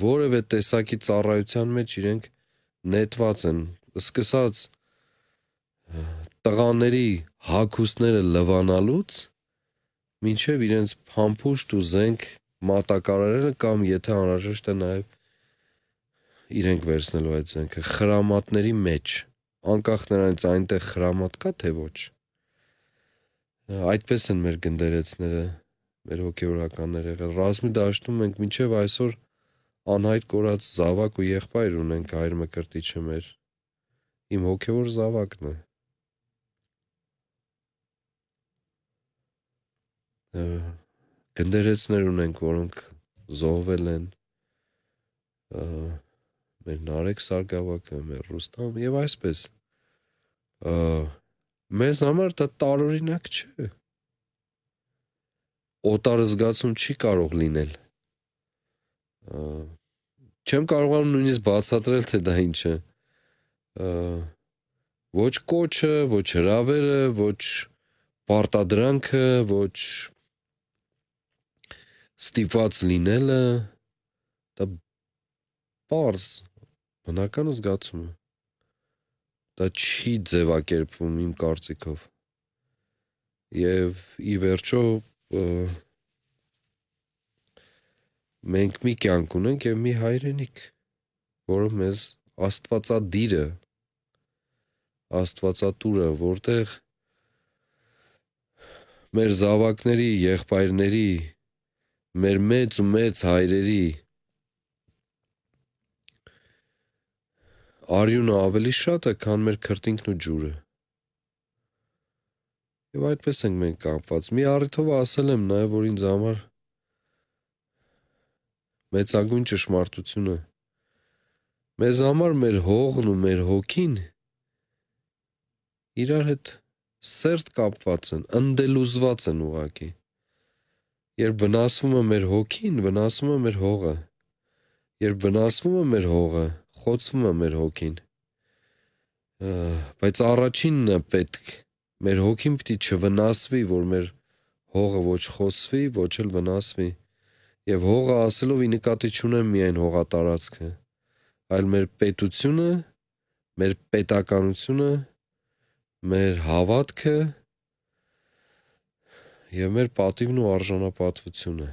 Speaker 2: որևէ տեսակի ծառայության մեջ իրենք նետված են սկսած տղաների հագուստները լվանալուց մինչև իրենց փամփուշտ ու զենք մատակարարելը կամ եթե անհրաժեշտ է նաև իրենք վերցնելու այդ զենքը խրամատների մեջ անկախ նրանից այնտեղ խրամատ կա թե ոչ այդպես են մեր գնդերեցները մեր հոգեորականները եղել ռազմի դաշտում մենք մինչև այսօր անհայտ կորած զավակ ու եղբայր ունենք հայր մկրտիչը մեր իմ հոգևոր զավակն է գնդերեցներ ունենք, որոնք զոհվել են մեր Նարեկ Սարգսակը, մեր Ռուստամ եւ այսպես։ Մեզ համար դա տարօրինակ չէ։ Օտարը զգացում չի կարող լինել։ Չեմ կարողանում նույնիսկ բացատրել, թե դա ինչ է։ Ոչ կոչը, ոչ հրավերը, ոչ պարտադրանքը, ոչ ստիպված լինելը դա բարձ բնական զգացում է դա չի ձևակերպվում իմ կարծիքով եւ ի վերջո մենք մի կյանք ունենք եւ մի հայրենիք, որը մեզ Աստվածադիրը, Աստվածատուրը, որտեղ մեր զավակների, եղբայրների, մեր մեծ մեծ հայրերի արյունը ավելի շատ է, քան մեր քրտինքն ու ջուրը։ Եվ այդպես ենք մենք կապված։ Մի առիթով ասել եմ նաև, որ ինձ համար մեծագույն ճշմարտությունը մեզ համար մեր հողն ու մեր հոգին իրար հետ սերտ կապված են, ընդելուզված են ուղակի։ Երբ վնասվում է մեր հոգին, վնասվում է մեր հողը։ Երբ վնասվում է մեր հողը, խոցվում է մեր հոգին։ Բայց առաջինն է պետք։ Մեր հոգին պիտի չվնասվի, որ մեր հողը ոչ խոցվի, ոչ էլ վնասվի։ Եվ հողը ասելով ի նկատի չունեմ միայն հողատարածքը, այլ մեր պետությունը, մեր պետականությունը, մեր հավատքը, եւ մեր պատիվն ու արժանապատվությունը։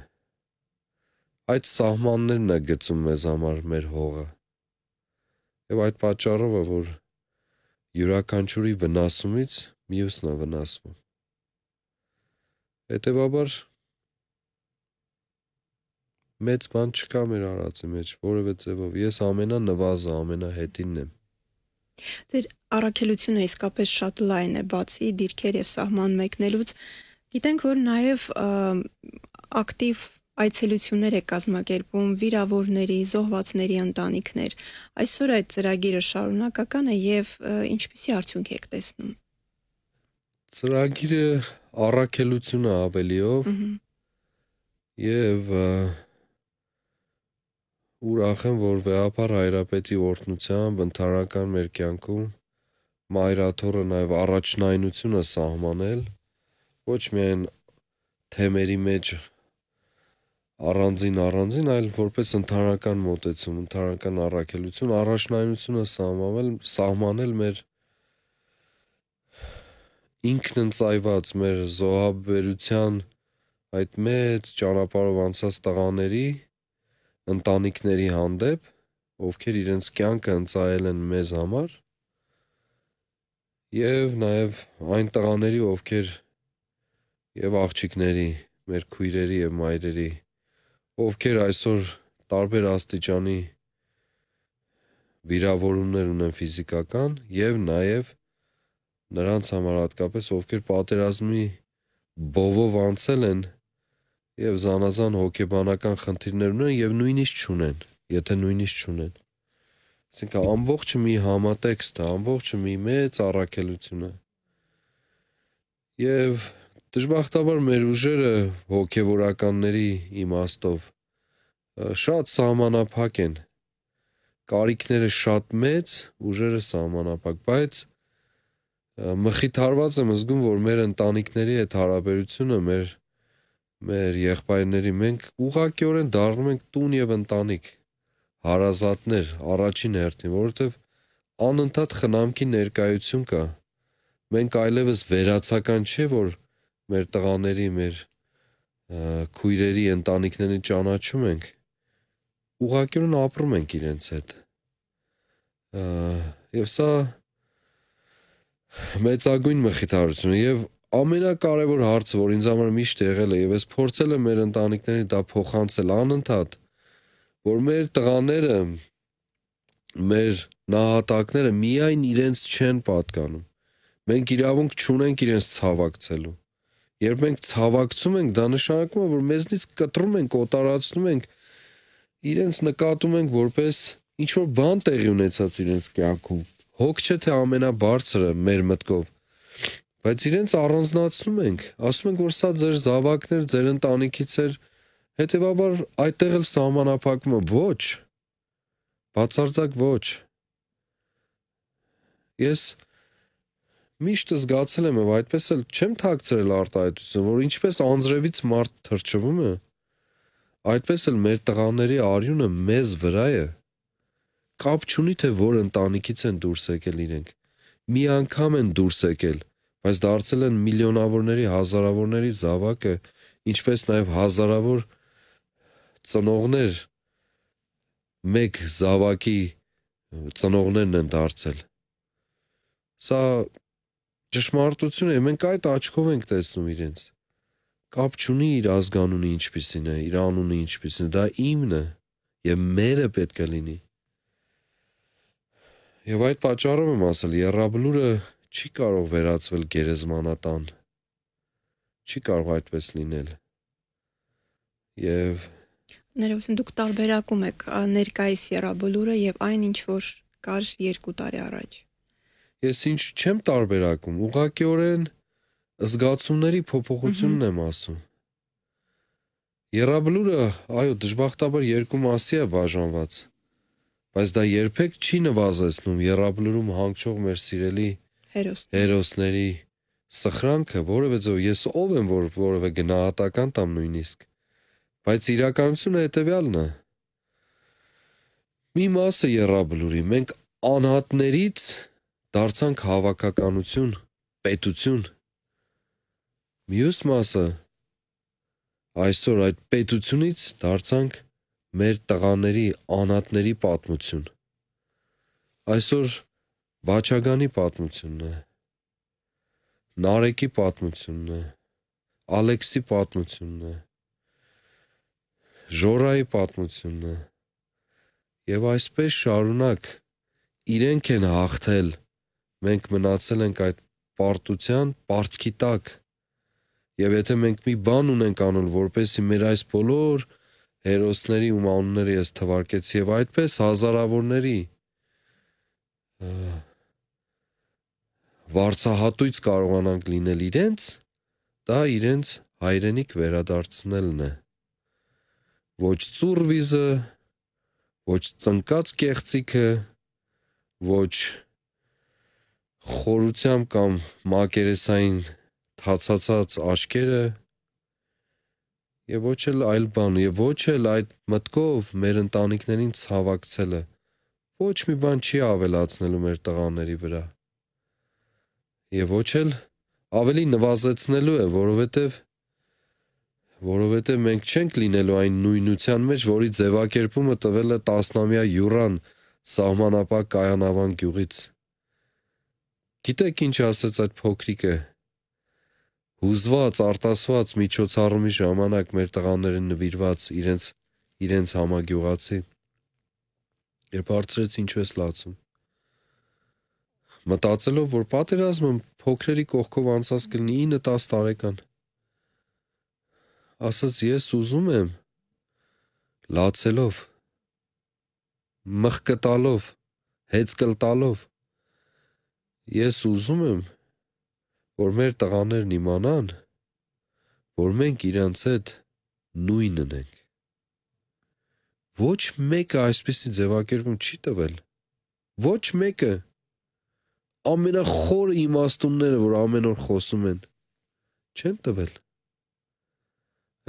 Speaker 2: Այդ սահմաններն է գծում մեզ համար մեր հողը։ Եվ այդ պատճառով է, որ յուրաքանչյուրի վնասումից մյուսն է վնասվում։ Հետևաբար մեծ բան չկա մեր արածի մեջ, որևէ ձևով։ Ես ամենանվազը, ամենահետինն եմ։
Speaker 1: Ձեր առաքելությունը իսկապես շատ լայն է, բացի դիրքեր եւ սահման մեկնելուց, Գիտենք, որ նաև ակտիվ այցելություններ է կազմակերպում վիրավորների, զոհվածների ընտանիքներ։ Այսօր այդ ծրագիրը շարունակական է եւ ինչպիսի արդյունք եք տեսնում։
Speaker 2: Ծրագիրը առաքելությունը ավելիով եւ ուրախ եմ, որ վեհապար հայրապետի օրտնությամբ ընտանական մեր կյանքում մայրաթորը նաեւ առաջնայնությունը սահմանել ոչ միայն թեմերի մեջ առանձին առանձին, այլ որպես ընդհանրական մոտեցում, ընդհանրական առաքելություն, առաջնայնությունը սահմանել, սահմանել մեր ինքնընծայված մեր զոհաբերության այդ մեծ ճանապարհով անցած տղաների ընտանիքների հանդեպ, ովքեր իրենց կյանքը ընծայել են մեզ համար, եւ նաեւ այն տղաների, ովքեր եւ աղջիկների, մեր քույրերի եւ մայրերի, ովքեր այսօր տարբեր աստիճանի վիրավորումներ ունեն ֆիզիկական եւ նաեւ նրանց համար հատկապես ովքեր պատերազմի բովով անցել են եւ զանազան հոգեբանական խնդիրներ ունեն եւ նույնիսկ չունեն, եթե նույնիսկ չունեն։ Այսինքն ամբողջը մի համատեքստ է, ամբողջը մի մեծ առաքելություն է։ Եվ Դժբախտաբար մեր ուժերը հոգևորականների իմաստով շատ սահմանափակ են։ Կարիքները շատ մեծ, ուժերը սահմանափակ, բայց մխիթարված եմ զգում, որ մեր ընտանիքների այդ հարաբերությունը մեր մեր եղբայրների մենք ուղղակիորեն դառնում ենք տուն եւ ընտանիք, հարազատներ առաջին հերթին, որովհետեւ անընդհատ խնամքի ներկայություն կա։ Մենք այլևս վերացական չէ, որ մեր տղաների, մեր քույրերի ընտանիքներին ճանաչում ենք, ուղղակիորեն ապրում ենք իրենց հետ։ Եվ սա մեծագույն մխիթարություն եւ ամենակարևոր հարցը, որ ինձ համար միշտ եղել է եւ ես փորձել եմ մեր ընտանիքներին դա փոխանցել անընդհատ, որ մեր տղաները, մեր նահատակները միայն իրենց չեն պատկանում։ Մենք իրավունք չունենք իրենց ցավակցելու։ Երբ մենք ցավակցում ենք, դա նշանակում է, որ մեզնից կտրում ենք, օտարացնում ենք, իրենց նկատում ենք որպես ինչ որ բան տեղի ունեցած իրենց կյանքում։ Հոգ չէ թե ամենաբարձրը մեր մտքով, բայց իրենց առանձնացնում ենք, ասում ենք, որ սա ձեր զավակներ, ձեր ընտանիքից էր, հետեւաբար այդտեղ էլ սահմանափակումը ոչ, բացարձակ ոչ։ Ես միշտ զգացել եմ, եւ այդպես էլ չեմ թաքցրել արտահայտությունը, որ ինչպես անձրևից մարդ թրջվում է, այդպես էլ մեր տղաների արյունը մեզ վրա է։ Կապ չունի թե որ ընտանիքից են դուրս եկել իրենք։ Մի անգամ են դուրս եկել, բայց դարձել են միլիոնավորների, հազարավորների զավակը, ինչպես նաև հազարավոր ծնողներ մեկ զավակի ծնողներն են դարձել։ Սա ճշմարտությունը մենք այդ աչքով ենք տեսնում իրենց։ Կապ չունի իր ազգանունը ինչպիսին է, իր անունը ինչպիսին է, դա իմն է եւ մերը պետք է լինի։ Եվ այդ պատճառով եմ ասել, երրաբլուրը չի կարող վերածվել գերեզմանատան։ Չի կարող այդպես լինել։ Եվ
Speaker 1: ներողություն դուք տարբերակում եք ներկայիս երրաբլուրը եւ այն ինչ որ կար 2 տարի առաջ
Speaker 2: ես ինչ չեմ տարբերակում, ուղղակիորեն զգացումների փոփոխությունն եմ ասում։ Երաբլուրը, այո, դժբախտաբար երկու մասի է բաժանված, բայց դա երբեք չի նվազեցնում երաբլուրում հանգչող մեր սիրելի հերոսների սխրանքը, որևէ ձև ես ով եմ, որ որևէ գնահատական տամ նույնիսկ։ Բայց իրականությունը հետևյալն է։ Մի մասը երաբլուրի մենք անհատներից դարձանք հավաքականություն, պետություն։ Մյուս մասը այսօր այդ պետությունից դարձանք մեր տղաների անատների պատմություն։ Այսօր Վաչագանի պատմությունն է։ Նարեկի պատմությունն է։ Ալեքսի պատմությունն է։ Ժորայի պատմությունն է։ Եվ այսպես շարունակ իրենք են հաղթել մենք մնացել ենք այդ պարտության պարտքի տակ։ Եվ եթե մենք մի բան ունենք անել, որպեսի մեր այս բոլոր հերոսների ու անունները ես թվարկեցի եւ այդպես հազարավորների վարչահատույց կարողանանք լինել իրենց, դա իրենց հայրենիք վերադարձնելն է։ Ոչ ծուրվիզը, ոչ ծնկած կեղծիքը, ոչ խորությամբ կամ մակերեսային թացացած աչքերը եւ ոչ էլ այլ բան եւ ոչ էլ այդ մտքով մեր ընտանիքներին ցավակցելը ոչ մի բան չի ավելացնելու մեր տղաների վրա եւ ոչ էլ ավելի նվազեցնելու է որովհետեւ որովհետեւ մենք չենք լինելու այն նույնության մեջ որի ձևակերպումը տվել է 10-ամյա յուրան սահմանապակ կայանավան գյուղից Գիտեք ինչ ասեց այդ փոքրիկը։ Հուզված, արտասված միջոցառումի ժամանակ մեր տղաները նվիրված իրենց իրենց համագյուղացի։ Երբ հարցրեց ինչու ես լացում։ Մտածելով, որ պատերազմը փոքրերի կողքով անցած կլինի 9-10 տարեկան։ Ասաց ես ուզում եմ լացելով, մխկտալով, հեծկլտալով Ես ուզում եմ, որ մեր տղաներն իմանան, որ մենք իրանց հետ նույնն ենք։ Ոչ մեկը այսպիսի ձևակերպում չի տվել։ Ոչ մեկը ամենախորը իմաստունները, որ ամեն օր խոսում են, չեն տվել։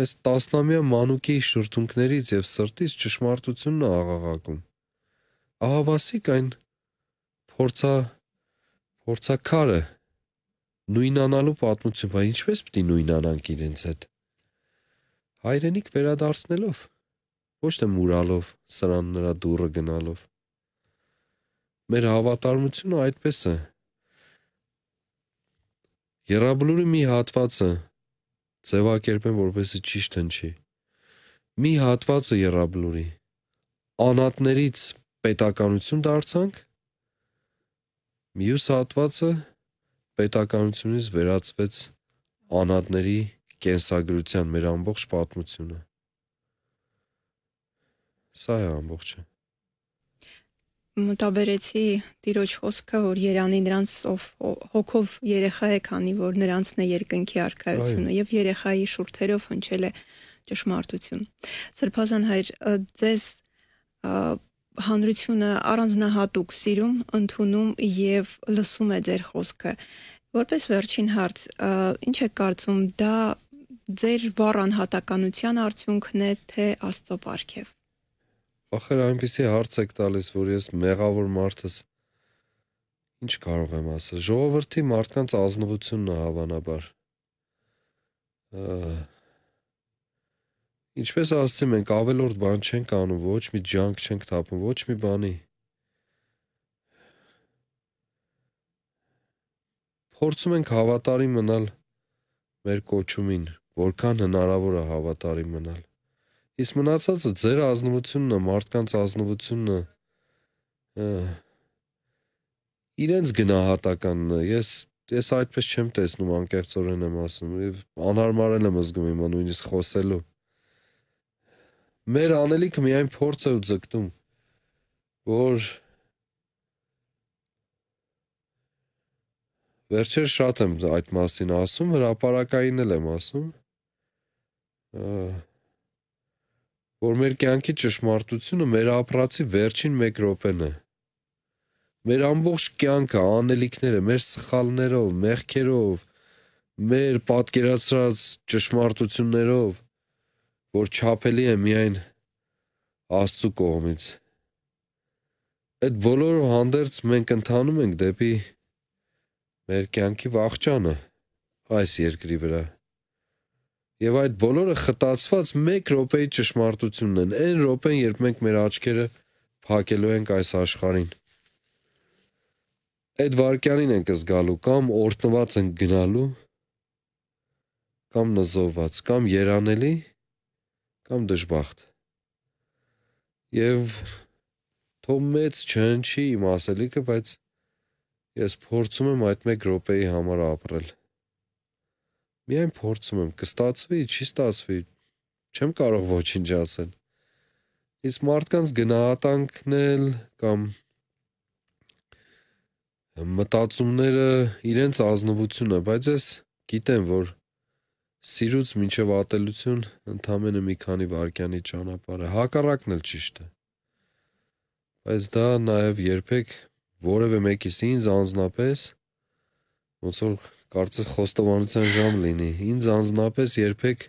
Speaker 2: Այս տասնամյա մանուկի շրթունքներից եւ սրտից ճշմարտությունն է աղաղակում։ Ահավասիկ այն փորձա Փորձաքարը նույնանալու պատմություն, բայց ինչպես պիտի նույնանանք իրենց հետ։ Հայրենիք վերադարձնելով, ոչ թե մուրալով, սրան նրա դուրը գնալով։ Մեր հավատարմությունը այդպես է։ Երաբլուրի մի հատվածը ձևակերպեմ, որպեսի ճիշտ հնչի։ Մի հատվածը երաբլուրի անատներից պետականություն դարձանք, Մյուս հատվածը պետականությունից վերածվեց անհատների կենսագրության մեր ամբողջ պատմությունը։ Սա է ամբողջը
Speaker 1: մտաբերեցի տիրոջ խոսքը, որ Երանի նրանց հոգով երեխա է, քանի որ նրանցն է երկնքի արքայությունը եւ երեխայի շուրթերով հնչել է ճշմարտություն։ Սրբազան հայր, ձեզ հանրությունը առանձնահատուկ սիրում, ընդունում եւ լսում է ձեր խոսքը։ Որպես վերջին հարց, ինչ է կարծում, դա ձեր վառան հատականության արդյունքն է, թե Աստծո պարգև։
Speaker 2: Ախր այնպեսի հարց եք տալիս, որ ես մեղավոր մարդս ինչ կարող եմ ասել։ Ժողովրդի մարդկանց ազնվությունն է հավանաբար։ Ա Ինչպես ասացի, մենք ավելորդ բան չենք անում, ոչ մի ջանք չենք թափում, ոչ մի բանի։ Փորձում ենք հավատարիմ մնալ մեր կոչումին, որքան հնարավոր է հավատարիմ մնալ։ Իսկ մնացածը ձեր ազնվությունն է, մարդկանց ազնվությունն է։ Իրենց գնահատականն է։ Ես ես այդպես չեմ տեսնում, անկեղծորեն եմ ասում, եւ անհարմարել եմ զգում իմ նույնիսկ խոսելու։ Մեր անելիքը միայն փորձ է ու ձգտում, որ վերջեր շատ եմ այդ մասին ասում, հրապարակային էլ եմ ասում, որ մեր կյանքի ճշմարտությունը մեր ապրացի վերջին մեկ րոպեն է։ Մեր ամբողջ կյանքը, անելիքները, մեր սխալներով, մեղքերով, մեր պատկերացրած ճշմարտություններով որ չափելի է միայն Աստծո կողմից։ Այդ բոլորը հանդերձ մենք ընթանում ենք դեպի մեր կյանքի վաղճանը այս երկրի վրա։ Եվ այդ բոլորը խտացված 1 րոպեի ճշմարտությունն են, այն րոպեն, երբ մենք մեր աչքերը փակելու ենք այս աշխարհին։ Այդ վարքյանին ենք զգալու կամ օրտնված ենք գնալու կամ նզովված, կամ երանելի կամ դժբախտ։ Եվ թող մեծ չհնչի իմ ասելիքը, բայց ես փորձում եմ այդ մեկ րոպեի համար ապրել։ Միայն փորձում եմ, կստացվի, չի ստացվի, չեմ կարող ոչինչ ասել։ Իս մարդկանց գնահատանքն էլ կամ մտածումները իրենց ազնվությունը, բայց ես գիտեմ, որ Սիրուց մինչև ատելություն ընդամենը մի քանի վարկյանի ճանապարհը հակառակն էլ ճիշտ է։ Բայց դա նաև երբեք որևէ մեկից ինձ անznապես ոնց որ կարծես խոստովանության ժամ լինի, ինձ անznապես երբեք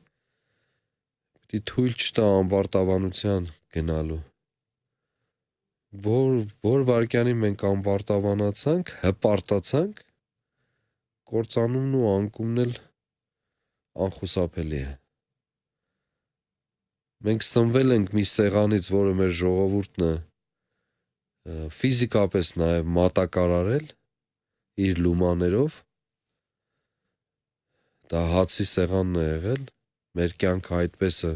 Speaker 2: պիտի թույլ չտա ամբարտավանության գնալու որ որ վարքյանին մենք ամբարտավանացանք, հպարտացանք, կործանումն ու անկումն էլ անխուսափելի է։ Մենք սնվել ենք մի սեղանից, որը մեր ժողովուրդն է ֆիզիկապես նաև մատակարարել իր լումաներով։ Դա հացի սեղանն է եղել, մեր կյանքը այդպես է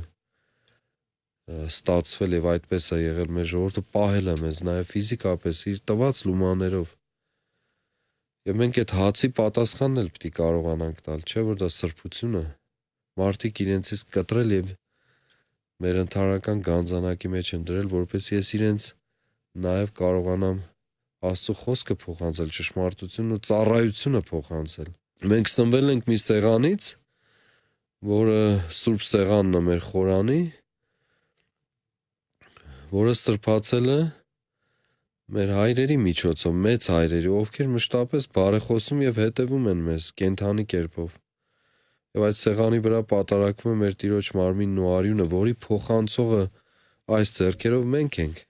Speaker 2: ստացվել եւ այդպես է եղել մեր ժողովուրդը պահել է մեզ նաև ֆիզիկապես իր տված լումաներով։ Եվ մենք այդ հացի պատասխանն էլ պիտի կարողանանք տալ, չէ՞ որ դա սրբություն է։ Մարդիկ իրենցից կտրել եւ մեր ընթարական գանձանակի մեջ ընդրել, որպեսզի ես իրենց նաեւ կարողանամ Աստծո խոսքը փոխանցել, ճշմարտությունն ու ծառայությունը փոխանցել։ Մենք սնվել ենք մի սեղանից, որը Սուրբ սեղանն է մեր խորանի, որը սրբացել է, որ մեր հայրերի միջոցով, մեծ հայրերի, ովքեր մշտապես բարեխոսում եւ հետևում են մեզ կենթանի կերպով։ Եվ այդ սեղանի վրա պատարակվում է մեր տիրոջ մարմինն ու արյունը, որի փոխանցողը այս ձեռքերով մենք ենք։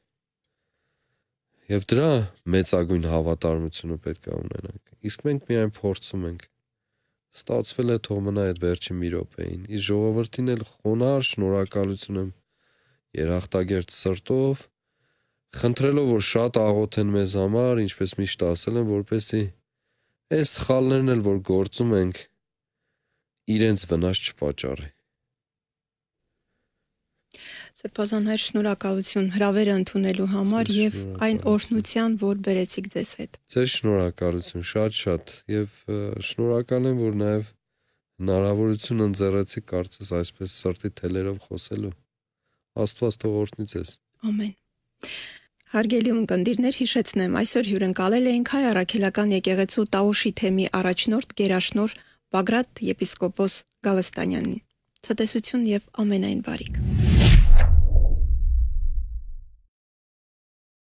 Speaker 2: Եվ դրա մեծագույն հավատարմությունը պետք է ունենանք։ Իսկ մենք միայն փորձում ենք։ Ստացվել է թող մնա այդ վերջին մի րոպեին։ Իս ժողովրդին էլ խոնար շնորհակալություն եմ երախտագերտ սրտով խնդրելով որ շատ աղոթեն մեզ համար, ինչպես միշտ ասել են, որպեսի այս սխալներն էլ որ գործում ենք իրենց վնաս չպաճառի։
Speaker 1: Սրբազան հայր, շնորհակալություն հրավերը ընդունելու համար եւ այն օրհնության, որ բերեցիք ձեզ հետ։
Speaker 2: Ձեր շնորհակալություն շատ-շատ եւ շնորհակալ եմ, որ նաեւ հնարավորություն ընձեռեցիք կարծես այսպես սրտի թելերով խոսելու։ Աստված թող օրհնի ձեզ։
Speaker 1: Ամեն։ Հարգելի ունկնդիրներ, հիշեցնեմ, այսօր հյուրընկալել էինք հայ առաքելական եկեղեցու Տաուշի թեմի առաջնորդ Գերաշնոր Բագրատ եպիսկոպոս Գալստանյանին։
Speaker 2: Ցտեսություն եւ ամենայն բարիք։